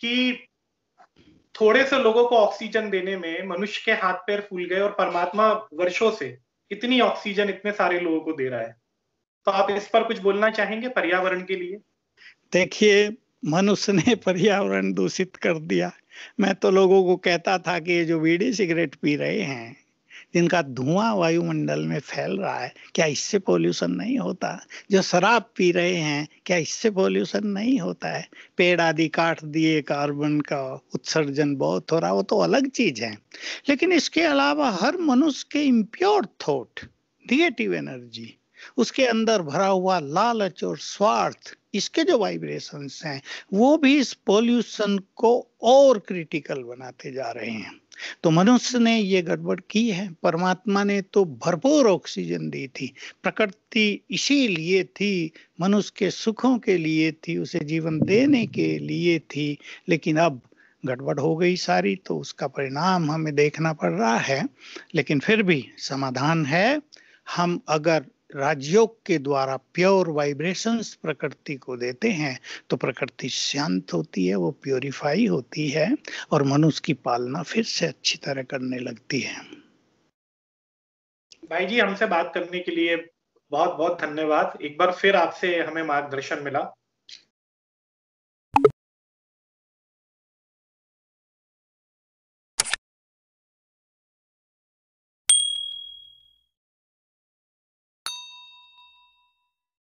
कि थोड़े से लोगों को ऑक्सीजन देने में मनुष्य के हाथ पैर फूल गए और परमात्मा वर्षों से इतनी ऑक्सीजन इतने सारे लोगों को दे रहा है तो आप इस पर कुछ बोलना चाहेंगे पर्यावरण के लिए देखिए मनुष्य ने पर्यावरण दूषित कर दिया मैं तो लोगों को कहता था कि ये जो बीड़ी सिगरेट पी रहे हैं जिनका धुआं वायुमंडल में फैल रहा है क्या इससे पोल्यूशन नहीं होता जो शराब पी रहे हैं क्या इससे पोल्यूशन नहीं होता है पेड़ आदि काट दिए कार्बन का उत्सर्जन बहुत हो रहा वो तो अलग चीज है लेकिन इसके अलावा हर मनुष्य के इम्प्योर थॉट निगेटिव एनर्जी उसके अंदर भरा हुआ लालच और स्वार्थ इसके जो वाइब्रेशंस हैं वो भी इस पोल्यूशन को और क्रिटिकल बनाते जा रहे हैं तो मनुष्य ने ये गड़बड़ की है परमात्मा ने तो भरपूर ऑक्सीजन दी थी प्रकृति इसीलिए थी मनुष्य के सुखों के लिए थी उसे जीवन देने के लिए थी लेकिन अब गड़बड़ हो गई सारी तो उसका परिणाम हमें देखना पड़ रहा है लेकिन फिर भी समाधान है हम अगर राजयोग के द्वारा प्योर वाइब्रेशंस प्रकृति को देते हैं तो प्रकृति शांत होती है वो प्योरीफाई होती है और मनुष्य की पालना फिर से अच्छी तरह करने लगती है भाई जी हमसे बात करने के लिए बहुत बहुत धन्यवाद एक बार फिर आपसे हमें मार्गदर्शन मिला